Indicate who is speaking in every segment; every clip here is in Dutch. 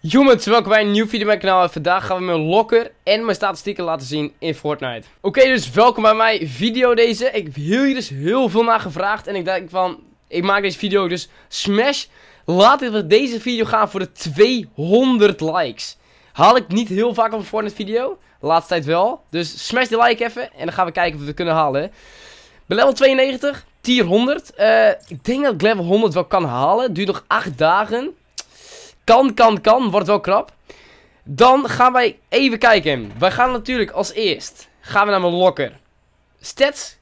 Speaker 1: Jongens, welkom bij een nieuwe video op mijn kanaal en vandaag gaan we mijn locker en mijn statistieken laten zien in Fortnite. Oké, dus welkom bij mijn video deze. Ik heb hier dus heel veel naar gevraagd en ik denk van, ik maak deze video dus smash. Laat dit, deze video gaan voor de 200 likes. Haal ik niet heel vaak op een Fortnite video, laatste tijd wel. Dus smash die like even en dan gaan we kijken of we het kunnen halen. Bij level 92, tier 100. Eh, ik denk dat ik level 100 wel kan halen, duurt nog 8 dagen kan, kan, kan. Wordt wel krap. Dan gaan wij even kijken. Wij gaan natuurlijk als eerst gaan we naar mijn locker. Stats?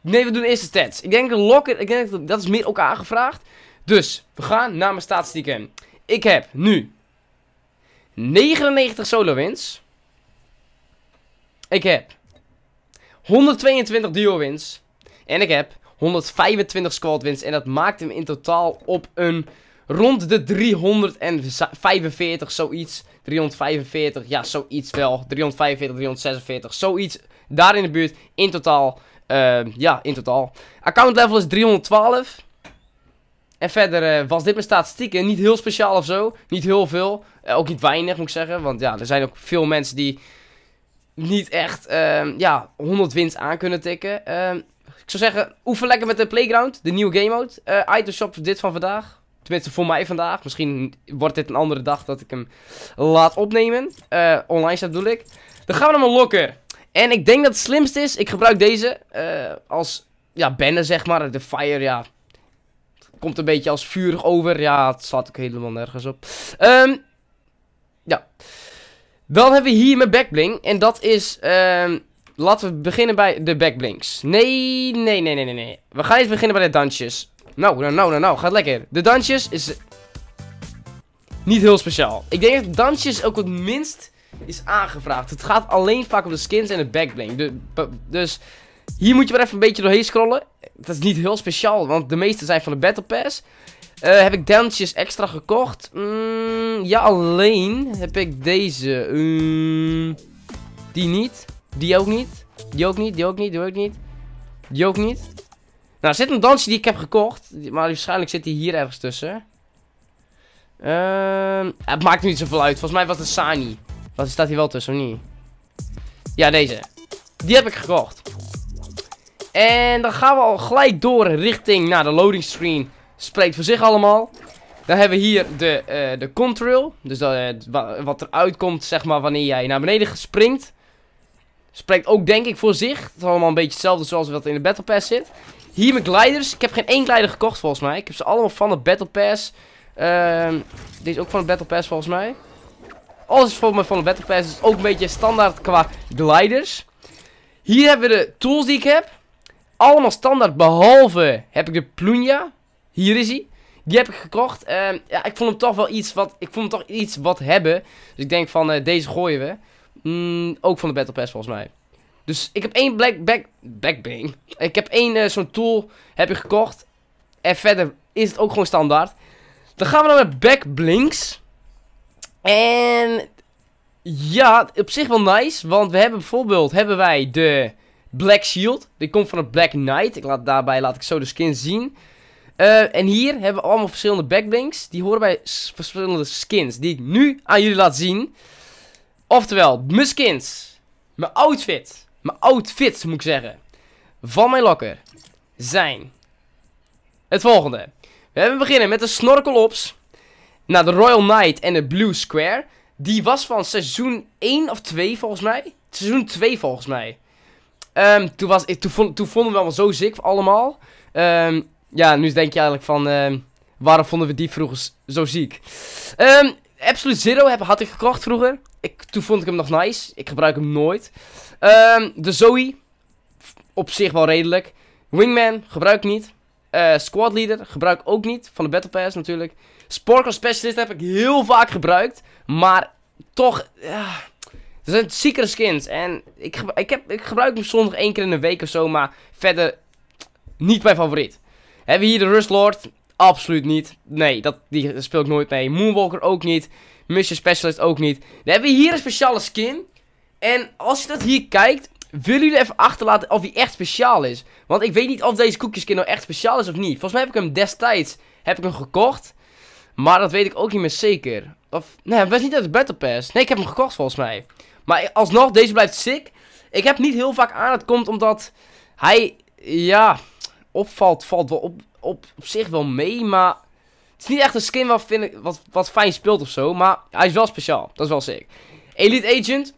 Speaker 1: Nee, we doen eerst de stats. Ik denk locker, ik denk dat, dat is meer ook aangevraagd. Dus, we gaan naar mijn statistieken. Ik heb nu 99 solo wins. Ik heb 122 duo wins. En ik heb 125 squad wins. En dat maakt hem in totaal op een rond de 345, zoiets. 345, ja, zoiets wel. 345, 346, zoiets. Daar in de buurt. In totaal, eh, ja, in totaal. Account level is 312. En verder uh, was dit mijn statistieken niet heel speciaal of zo. Niet heel veel. Eh, ook niet weinig, moet ik zeggen. Want ja, er zijn ook veel mensen die niet echt ehm, ja, 100 wins aan kunnen tikken. Ehm, ik zou zeggen, oefen lekker met de Playground, de nieuwe game mode. item shop, dit van vandaag. Tenminste, voor mij vandaag. Misschien wordt dit een andere dag dat ik hem laat opnemen. Eh, online staat bedoel ik. Dan gaan we naar mijn lokker. En ik denk dat het slimste is, ik gebruik deze eh, als ja, banner zeg maar. De fire, ja. Komt een beetje als vuurig over. Ja, het slaat ook helemaal nergens op. Ehm, ja. Dan hebben we hier mijn backbling. En dat is... Ehm, laten we beginnen bij de backblinks. Nee, nee, nee, nee, nee. We gaan eens beginnen bij de dansjes. Nou, nou, nou, nou, nou. Gaat lekker. De dansjes is... Niet heel speciaal. Ik denk dat dansjes ook het minst is aangevraagd. Het gaat alleen vaak om de skins en de backbling. dus hier moet je maar even een beetje doorheen scrollen. Dat is niet heel speciaal, want de meeste zijn van de Battle Pass. Eh, heb ik dansjes extra gekocht? Mm, ja, alleen heb ik deze. Mm, die niet. Die ook niet. Die ook niet. Die ook niet. Die ook niet. Die ook niet. Nou, er zit een dansje die ik heb gekocht. Maar waarschijnlijk zit hij hier ergens tussen. Ehm, het maakt niet zoveel uit. Volgens mij was het Sani. Wat staat hier wel tussen, of niet? Ja, deze. Die heb ik gekocht. En dan gaan we al gelijk door richting naar de loading screen. Spreekt voor zich allemaal. Dan hebben we hier de, uh, de control. Dus dat, eh, wat eruit komt, zeg maar, wanneer jij naar beneden springt. Spreekt ook, denk ik, voor zich. Het is allemaal een beetje hetzelfde zoals wat in de Battle Pass zit. Hier mijn gliders. Ik heb geen één glider gekocht volgens mij. Ik heb ze allemaal van de Battle Pass. Ehm, deze is ook van de Battle Pass volgens mij. Alles is volgens mij van de Battle Pass. Dus ook een beetje standaard qua gliders. Hier hebben we de tools die ik heb. Allemaal standaard behalve heb ik de Plunja. Hier is hij. Die heb ik gekocht. Ehm, ja, ik vond hem toch wel iets wat, ik vond hem toch iets wat hebben. Dus ik denk van eh, deze gooien we. Mm, ook van de Battle Pass volgens mij. Dus ik heb één black back, backbang. Ik heb één eh, zo'n tool heb ik gekocht. En verder is het ook gewoon standaard. Dan gaan we naar met backblinks. En ja, op zich wel nice. Want we hebben bijvoorbeeld hebben wij de Black Shield. Die komt van de Black Knight. Ik laat, daarbij laat ik zo de skin zien. Eh, en hier hebben we allemaal verschillende backblinks. Die horen bij verschillende skins. Die ik nu aan jullie laat zien. Oftewel, mijn skins. Mijn outfit mijn outfits, moet ik zeggen. Van mijn lokker. Zijn. Het volgende. We hebben beginnen met de snorkelops. naar de Royal Knight en de Blue Square. Die was van seizoen 1 of 2 volgens mij. Seizoen 2 volgens mij. Ehm, toen, was, toen, vond, toen vonden we allemaal zo ziek allemaal. Ehm, ja, nu denk je eigenlijk van... Ehm, waarom vonden we die vroeger zo ziek? Absolute Zero heb, had ik gekocht vroeger. Ik, toen vond ik hem nog nice. Ik gebruik hem nooit. Ehm, de Zoe. Op zich wel redelijk. Wingman gebruik niet. Eh, squad Leader gebruik ook niet. Van de Battle Pass natuurlijk. Sparkle Specialist heb ik heel vaak gebruikt. Maar toch... Uh, er zijn ziekere skins. En ik, ik, heb, ik gebruik hem soms nog één keer in de week of zo. Maar verder niet mijn favoriet. Hebben we hier de Lord. Absoluut niet. Nee, dat, die speel ik nooit mee. Moonwalker ook niet. Mission Specialist ook niet. Dan hebben we hier een speciale skin. En als je dat hier kijkt, willen jullie even achterlaten of die echt speciaal is. Want ik weet niet of deze koekjeskin nou echt speciaal is of niet. Volgens mij heb ik hem destijds heb ik hem gekocht. Maar dat weet ik ook niet meer zeker. Of, nee, was niet uit de Battle Pass. Nee, ik heb hem gekocht volgens mij. Maar alsnog, deze blijft sick. Ik heb niet heel vaak aan. Het komt omdat hij, ja, opvalt, valt wel op, op, op zich wel mee, maar... Het is niet echt een skin wat, vind ik, wat, wat fijn speelt of zo, maar hij is wel speciaal. Dat is wel sick. Elite Agent,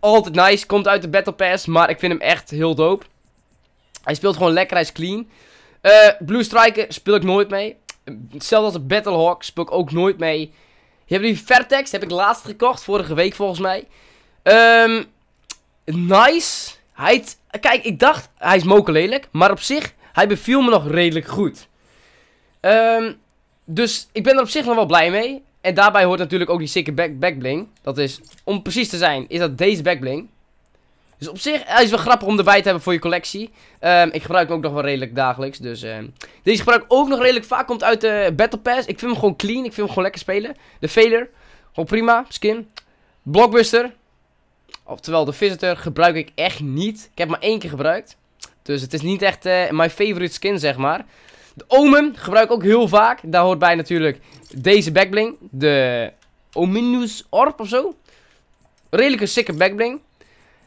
Speaker 1: altijd nice. Komt uit de Battle Pass, maar ik vind hem echt heel dope. Hij speelt gewoon lekker, hij is clean. Eh, Blue Striker speel ik nooit mee. Hetzelfde als Battle Hawk, speel ik ook nooit mee. Je hebt die Vertex, heb ik laatst gekocht, vorige week volgens mij. Ehm, nice. Hij kijk, ik dacht, hij is moker lelijk, maar op zich hij beviel me nog redelijk goed. Ehm, dus ik ben er op zich nog wel blij mee. En daarbij hoort natuurlijk ook die sikke back backbling. Dat is, om precies te zijn, is dat deze backbling. Dus op zich hij is wel grappig om erbij te hebben voor je collectie. Ehm, ik gebruik hem ook nog wel redelijk dagelijks. Dus ehm, deze gebruik ik ook nog redelijk vaak. Komt uit de Battle Pass. Ik vind hem gewoon clean. Ik vind hem gewoon lekker spelen. De Vader. Gewoon prima. Skin. Blockbuster. Oftewel de Visitor gebruik ik echt niet. Ik heb hem maar één keer gebruikt. Dus het is niet echt mijn eh, my favorite skin, zeg maar. De Omen gebruik ik ook heel vaak. Daar hoort bij natuurlijk deze backbling. De Ominous Orb of zo. Redelijke sikke backbling.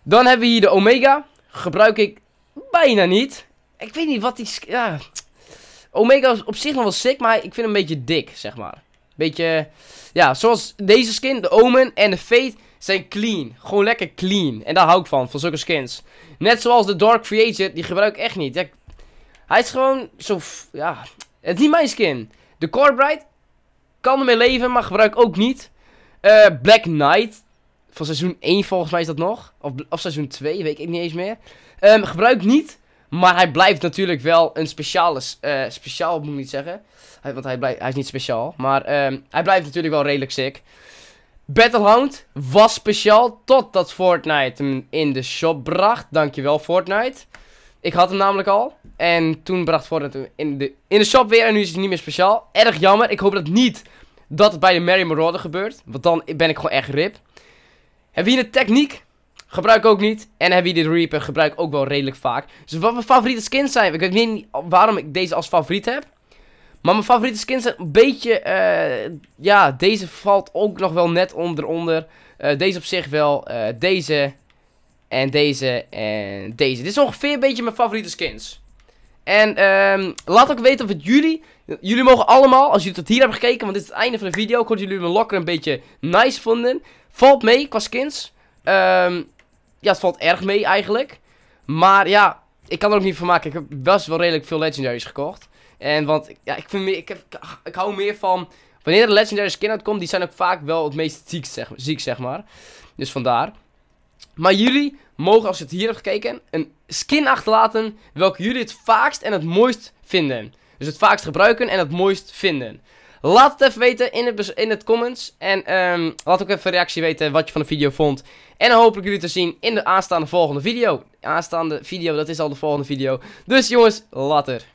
Speaker 1: Dan hebben we hier de Omega. Gebruik ik bijna niet. Ik weet niet wat die... Ja. Omega is op zich nog wel sick, maar ik vind hem een beetje dik, zeg maar. Beetje... Ja, zoals deze skin, de Omen en de Fate zijn clean. Gewoon lekker clean. En daar hou ik van, van zulke skins. Net zoals de Dark Creator, die gebruik ik echt niet. hij is gewoon zo... Ja, het is niet mijn skin. De Corbright kan ermee leven, maar gebruik ook niet. Eh, Black Knight. Van seizoen 1 volgens mij is dat nog. Of, seizoen 2, weet ik niet eens meer. Ehm, gebruik niet. Maar hij blijft natuurlijk wel een speciale... Eh, speciaal moet ik niet zeggen. Hij, want hij, blijft, hij is niet speciaal. Maar ehm, hij blijft natuurlijk wel redelijk sick. Battlehound was speciaal totdat Fortnite hem in de shop bracht. Dankjewel Fortnite. Ik had hem namelijk al. En toen bracht Fortnite hem in de, in de shop weer. En nu is hij niet meer speciaal. Erg jammer. Ik hoop dat niet dat het bij de Mary Marauder gebeurt. Want dan ben ik gewoon echt rip. Hebben we de techniek? Gebruik ook niet. En hebben we de Reaper? Gebruik ook wel redelijk vaak. Dus wat mijn favoriete skins zijn. Ik weet niet waarom ik deze als favoriet heb. Maar mijn favoriete skins zijn een beetje... Eh, ja, deze valt ook nog wel net onder. Eh, deze op zich wel. Eh, deze. En deze. En deze. Dit is ongeveer een beetje mijn favoriete skins. En ehm, laat ook weten of het jullie... Jullie mogen allemaal, als jullie tot hier hebben gekeken... Want dit is het einde van de video. Ik hoop dat jullie mijn lokker een beetje nice vonden. Valt mee qua skins. Ehm, ja, het valt erg mee eigenlijk. Maar ja, ik kan er ook niet van maken. Ik heb best wel redelijk veel legendaries gekocht. En want ja, ik, vind meer, ik, heb, ik hou meer van. Wanneer er legendary skin uitkomt, die zijn ook vaak wel het meest ziek, zeg, ziek, zeg maar. Dus vandaar. Maar jullie mogen, als je het hier hebt gekeken, een skin achterlaten welke jullie het vaakst en het mooist vinden. Dus het vaakst gebruiken en het mooist vinden. Laat het even weten in het, in het comments. En um, laat ook even een reactie weten wat je van de video vond. En dan hoop ik jullie te zien in de aanstaande volgende video. Aanstaande video, dat is al de volgende video. Dus jongens, later.